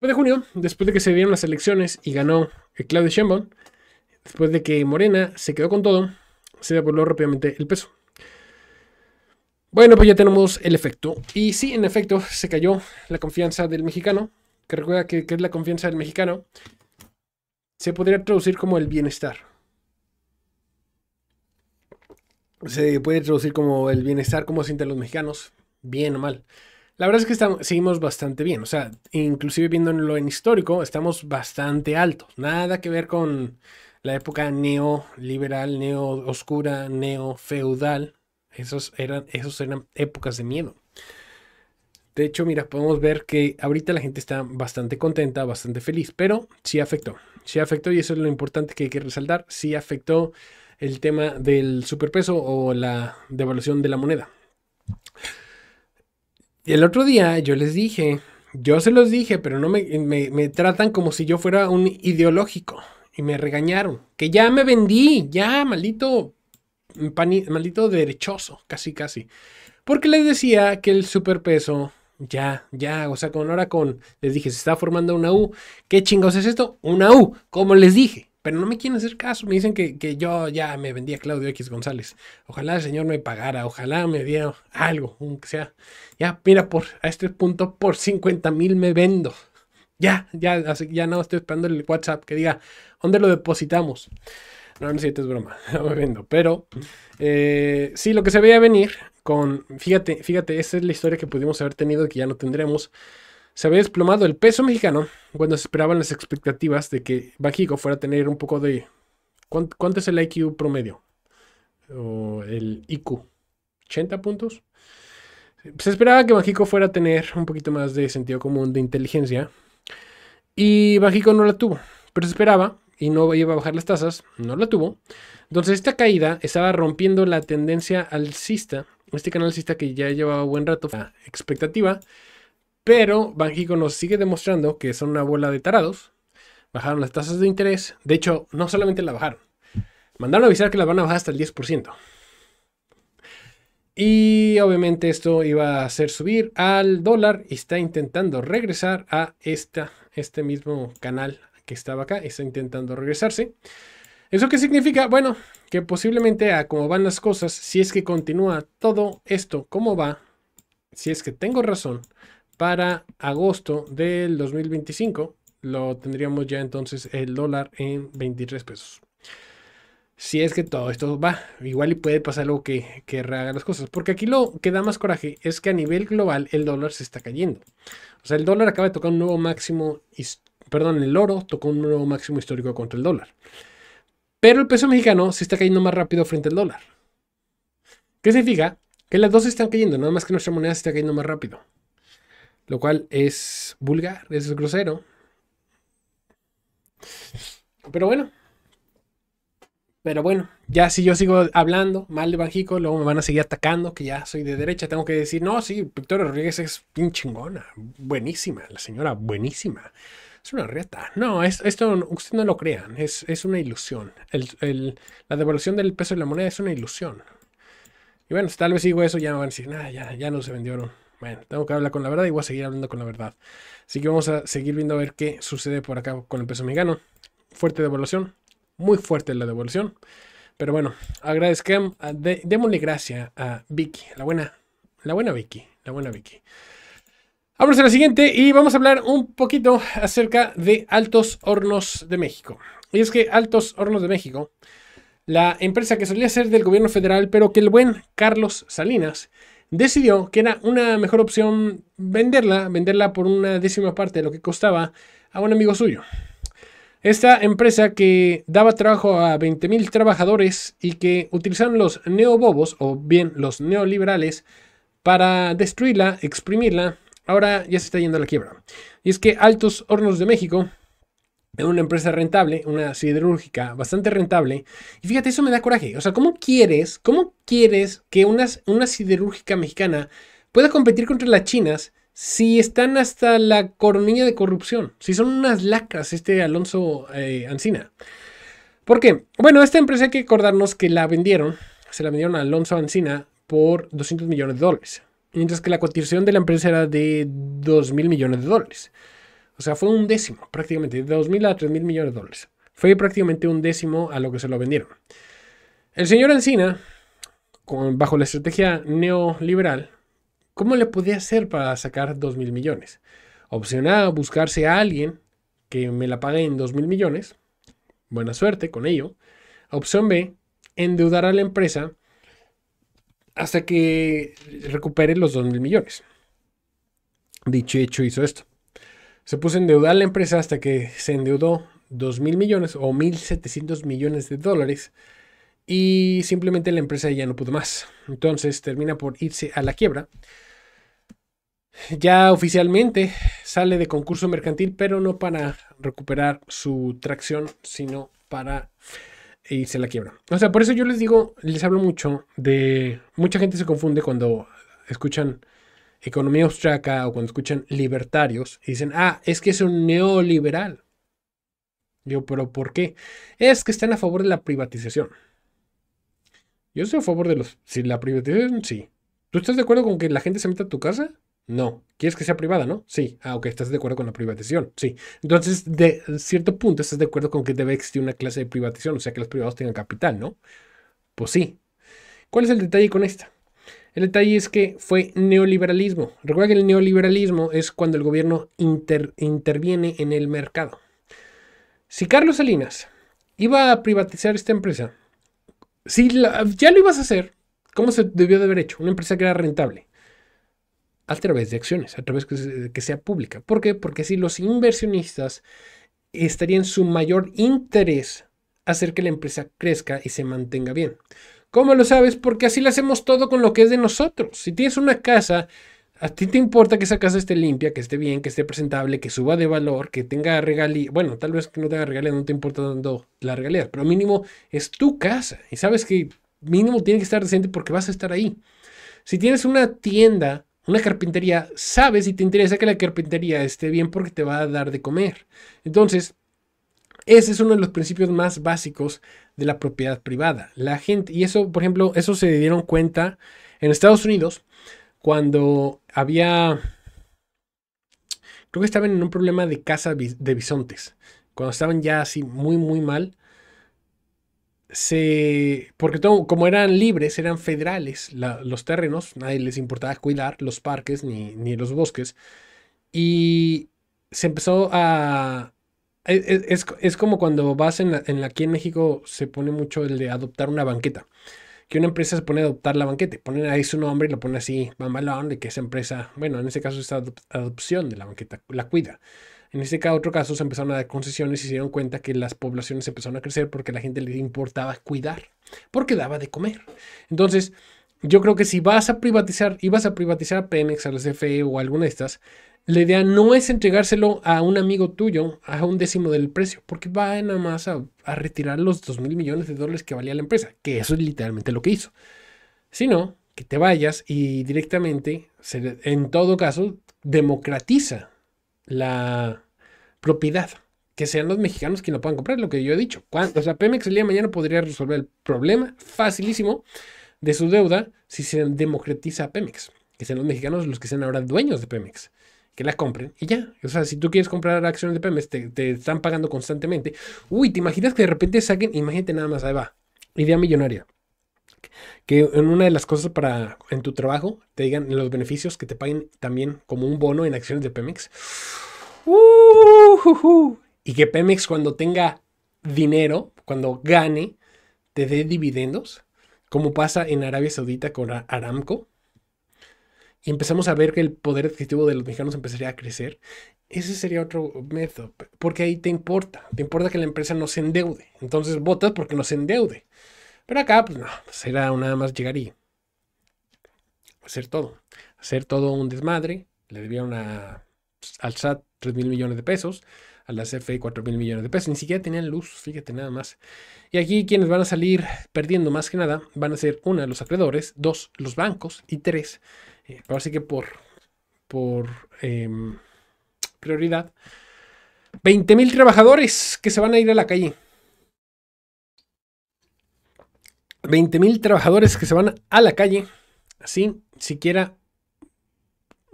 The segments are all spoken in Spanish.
Después de junio, después de que se dieron las elecciones y ganó el Claudio Sheinbaum, después de que Morena se quedó con todo, se devolvió rápidamente el peso. Bueno, pues ya tenemos el efecto. Y sí, en efecto, se cayó la confianza del mexicano, que recuerda que, es la confianza del mexicano, se podría traducir como el bienestar. Se puede traducir como el bienestar, como sienten los mexicanos, bien o mal. La verdad es que estamos, seguimos bastante bien, o sea, inclusive viéndolo en histórico, estamos bastante altos, nada que ver con la época neoliberal, neo-oscura, neo-feudal, esos eran, esos eran épocas de miedo. De hecho, mira, podemos ver que ahorita la gente está bastante contenta, bastante feliz, pero sí afectó. Sí afectó y eso es lo importante que hay que resaltar. Sí afectó el tema del superpeso o la devaluación de la moneda el otro día yo les dije, yo se los dije, pero no me, tratan como si yo fuera un ideológico. Y me regañaron, que ya me vendí, ya, maldito, maldito derechoso, casi, casi. Porque les decía que el superpeso ya, ya, o sea, con ahora con, les dije, se está formando una U. ¿Qué chingados es esto? Una U, como les dije pero no me quieren hacer caso. Me dicen que, yo ya me vendía Claudio X González. Ojalá el señor me pagara, ojalá me diera algo, aunque sea. Ya, mira, por, a este punto, por 50 mil me vendo. Ya, ya, ya no estoy esperando el WhatsApp que diga, ¿dónde lo depositamos? No, no si es broma, no me vendo. Pero eh, sí, lo que se veía venir con, fíjate, fíjate, esa es la historia que pudimos haber tenido que ya no tendremos se había desplomado el peso mexicano cuando se esperaban las expectativas de que Bajico fuera a tener un poco de... ¿Cuánto, es el IQ promedio? O el IQ. ¿80 puntos? Se esperaba que Bajico fuera a tener un poquito más de sentido común, de inteligencia. Y Bajico no la tuvo. Pero se esperaba y no iba a bajar las tasas. No la tuvo. Entonces esta caída estaba rompiendo la tendencia alcista. Este canal alcista que ya llevaba buen rato. La expectativa pero Banjico nos sigue demostrando que son una bola de tarados. Bajaron las tasas de interés. De hecho, no solamente la bajaron. Mandaron a avisar que la van a bajar hasta el 10%. Y obviamente esto iba a hacer subir al dólar y está intentando regresar a esta, este mismo canal que estaba acá. Está intentando regresarse. ¿Eso qué significa? Bueno, que posiblemente a cómo van las cosas, si es que continúa todo esto como va, si es que tengo razón, para agosto del 2025 lo tendríamos ya entonces el dólar en 23 pesos. Si es que todo esto va, igual y puede pasar algo que, que las cosas. Porque aquí lo que da más coraje es que a nivel global el dólar se está cayendo. O sea, el dólar acaba de tocar un nuevo máximo, perdón, el oro tocó un nuevo máximo histórico contra el dólar. Pero el peso mexicano se está cayendo más rápido frente al dólar. ¿Qué significa? Que las dos están cayendo, nada más que nuestra moneda se está cayendo más rápido. Lo cual es vulgar, es grosero. Pero bueno. Pero bueno, ya si yo sigo hablando mal de Banjico, luego me van a seguir atacando, que ya soy de derecha. Tengo que decir, no, sí, Victoria Rodríguez es bien chingona, buenísima, la señora buenísima. Es una reta. No, esto usted no lo crean, es, una ilusión. la devolución del peso de la moneda es una ilusión. Y bueno, tal vez sigo eso, ya me van a decir, nada, ya, ya no se vendieron. Bueno, tengo que hablar con la verdad y voy a seguir hablando con la verdad. Así que vamos a seguir viendo a ver qué sucede por acá con el peso mexicano. Fuerte devolución, muy fuerte la devolución. Pero bueno, agradezcan, démosle gracias a Vicky, la buena, la buena Vicky, la buena Vicky. Vamos a la siguiente y vamos a hablar un poquito acerca de Altos Hornos de México. Y es que Altos Hornos de México, la empresa que solía ser del gobierno federal, pero que el buen Carlos Salinas decidió que era una mejor opción venderla, venderla por una décima parte de lo que costaba a un amigo suyo. Esta empresa que daba trabajo a 20.000 trabajadores y que utilizaron los neobobos o bien los neoliberales para destruirla, exprimirla, ahora ya se está yendo a la quiebra. Y es que Altos Hornos de México una empresa rentable, una siderúrgica bastante rentable. Y fíjate, eso me da coraje. O sea, ¿cómo quieres, cómo quieres que una, una siderúrgica mexicana pueda competir contra las chinas si están hasta la coronilla de corrupción? Si son unas lacas, este Alonso eh, Ancina. ¿Por qué? Bueno, esta empresa hay que acordarnos que la vendieron, se la vendieron a Alonso Ancina por 200 millones de dólares. Mientras que la cotización de la empresa era de 2 mil millones de dólares. O sea, fue un décimo prácticamente, de 2.000 a 3.000 millones de dólares. Fue prácticamente un décimo a lo que se lo vendieron. El señor Encina, bajo la estrategia neoliberal, ¿cómo le podía hacer para sacar 2.000 millones? Opción A, buscarse a alguien que me la pague en 2.000 millones. Buena suerte con ello. Opción B, endeudar a la empresa hasta que recupere los 2.000 millones. Dicho hecho hizo esto. Se puso a endeudar la empresa hasta que se endeudó 2 mil millones o 1.700 millones de dólares y simplemente la empresa ya no pudo más. Entonces termina por irse a la quiebra. Ya oficialmente sale de concurso mercantil, pero no para recuperar su tracción, sino para irse a la quiebra. O sea, por eso yo les digo, les hablo mucho de... Mucha gente se confunde cuando escuchan economía austriaca o cuando escuchan libertarios y dicen, ah, es que es un neoliberal. Yo, pero ¿por qué? Es que están a favor de la privatización. Yo estoy a favor de los... Si la privatización, sí. ¿Tú estás de acuerdo con que la gente se meta a tu casa? No. ¿Quieres que sea privada, no? Sí. Ah, ok, estás de acuerdo con la privatización. Sí. Entonces, de cierto punto, estás de acuerdo con que debe existir una clase de privatización, o sea, que los privados tengan capital, ¿no? Pues sí. ¿Cuál es el detalle con esta? El detalle es que fue neoliberalismo. Recuerda que el neoliberalismo es cuando el gobierno interviene en el mercado. Si Carlos Salinas iba a privatizar esta empresa, si ya lo ibas a hacer, ¿cómo se debió de haber hecho? Una empresa que era rentable. A través de acciones, a través de que sea pública. ¿Por qué? Porque si los inversionistas estarían su mayor interés hacer que la empresa crezca y se mantenga bien. ¿Cómo lo sabes? Porque así lo hacemos todo con lo que es de nosotros. Si tienes una casa, a ti te importa que esa casa esté limpia, que esté bien, que esté presentable, que suba de valor, que tenga regalías. Bueno, tal vez que no tenga regalías, no te importa dando la regalías, pero mínimo es tu casa y sabes que mínimo tiene que estar decente porque vas a estar ahí. Si tienes una tienda, una carpintería, sabes y te interesa que la carpintería esté bien porque te va a dar de comer. Entonces, ese es uno de los principios más básicos de la propiedad privada. La gente, y eso, por ejemplo, eso se dieron cuenta en Estados Unidos cuando había, creo que estaban en un problema de caza de bisontes, cuando estaban ya así muy, muy mal. Se, porque como eran libres, eran federales los terrenos, nadie les importaba cuidar los parques ni, ni los bosques. Y se empezó a, eh, eh, es, como cuando vas en la, en aquí en México se pone mucho el de adoptar una banqueta. Que una empresa se pone a adoptar la banqueta, ponen ahí su nombre y lo pone así, mamalón, de que esa empresa, bueno, en ese caso es adopción de la banqueta, la cuida. En ese caso, otro caso se empezaron a dar concesiones y se dieron cuenta que las poblaciones empezaron a crecer porque a la gente le importaba cuidar, porque daba de comer. Entonces, yo creo que si vas a privatizar y vas a privatizar a Pemex, a la CFE o alguna de estas, la idea no es entregárselo a un amigo tuyo a un décimo del precio, porque va nada más a, retirar los 2 mil millones de dólares que valía la empresa, que eso es literalmente lo que hizo. Sino que te vayas y directamente, en todo caso, democratiza la propiedad que sean los mexicanos quienes lo puedan comprar, lo que yo he dicho. o sea, Pemex el día de mañana podría resolver el problema facilísimo de su deuda si se democratiza a Pemex, que sean los mexicanos los que sean ahora dueños de Pemex que las compren y ya. O sea, si tú quieres comprar acciones de Pemex, te, están pagando constantemente. Uy, ¿te imaginas que de repente saquen? Imagínate nada más, ahí va. Idea millonaria que en una de las cosas para en tu trabajo te digan los beneficios que te paguen también como un bono en acciones de Pemex. y que Pemex cuando tenga dinero, cuando gane, te dé dividendos, como pasa en Arabia Saudita con Aramco, y empezamos a ver que el poder adquisitivo de los mexicanos empezaría a crecer, ese sería otro método, porque ahí te importa, te importa que la empresa no se endeude, entonces votas porque no se endeude. Pero acá, pues no, será pues, nada más llegaría hacer todo, hacer todo un desmadre, le debían a, pues, al SAT 3 mil millones de pesos, a la CFE 4 mil millones de pesos. Ni siquiera tenían luz, fíjate nada más. Y aquí quienes van a salir perdiendo más que nada van a ser, uno, los acreedores, dos, los bancos y tres, así que por, por em, prioridad, 20.000 trabajadores que se van a ir a la calle. 20.000 trabajadores que se van a la calle, así, siquiera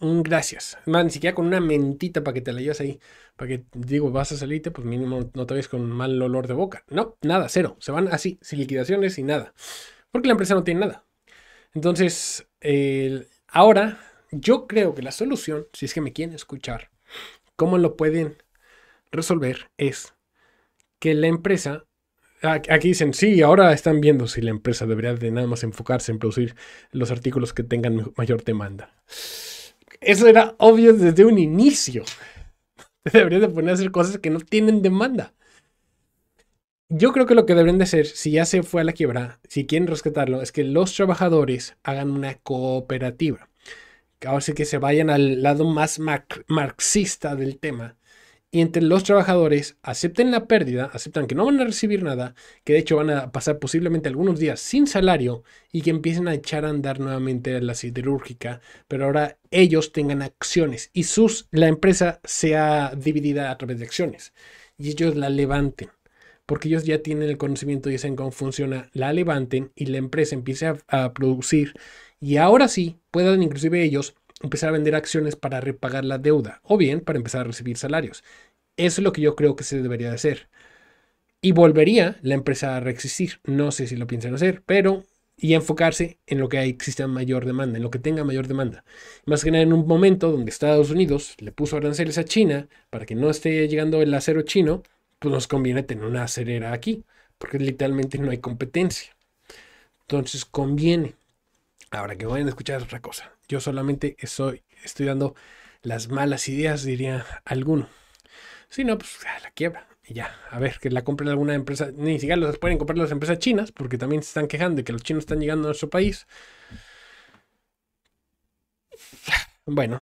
un gracias. más ni siquiera con una mentita para que te la lleves ahí. Para que, digo, vas a salirte, pues mínimo no te con mal olor de boca. No, nada, cero. Se van así, sin liquidaciones y nada. Porque la empresa no tiene nada. Entonces, el Ahora, yo creo que la solución, si es que me quieren escuchar, cómo lo pueden resolver es que la empresa, aquí dicen, sí, ahora están viendo si la empresa debería de nada más enfocarse en producir los artículos que tengan mayor demanda. Eso era obvio desde un inicio. Debería de poner a hacer cosas que no tienen demanda yo creo que lo que deberían de hacer, si ya se fue a la quiebra, si quieren rescatarlo, es que los trabajadores hagan una cooperativa. Ahora sí que se vayan al lado más marxista del tema. Y entre los trabajadores acepten la pérdida, aceptan que no van a recibir nada, que de hecho van a pasar posiblemente algunos días sin salario y que empiecen a echar a andar nuevamente la siderúrgica, pero ahora ellos tengan acciones y sus, la empresa sea dividida a través de acciones y ellos la levanten porque ellos ya tienen el conocimiento y dicen cómo funciona, la levanten y la empresa empiece a, producir y ahora sí puedan inclusive ellos empezar a vender acciones para repagar la deuda o bien para empezar a recibir salarios. Eso es lo que yo creo que se debería de hacer. Y volvería la empresa a reexistir. No sé si lo piensan hacer, pero y enfocarse en lo que exista mayor demanda, en lo que tenga mayor demanda. Más que nada en un momento donde Estados Unidos le puso aranceles a China para que no esté llegando el acero chino pues nos conviene tener una acerera aquí, porque literalmente no hay competencia. Entonces conviene. Ahora que vayan a escuchar otra cosa. Yo solamente estoy, dando las malas ideas, diría alguno. Si no, pues la quiebra. Y ya, a ver, que la compren alguna empresa. Ni siquiera los pueden comprar las empresas chinas, porque también se están quejando de que los chinos están llegando a nuestro país. Bueno.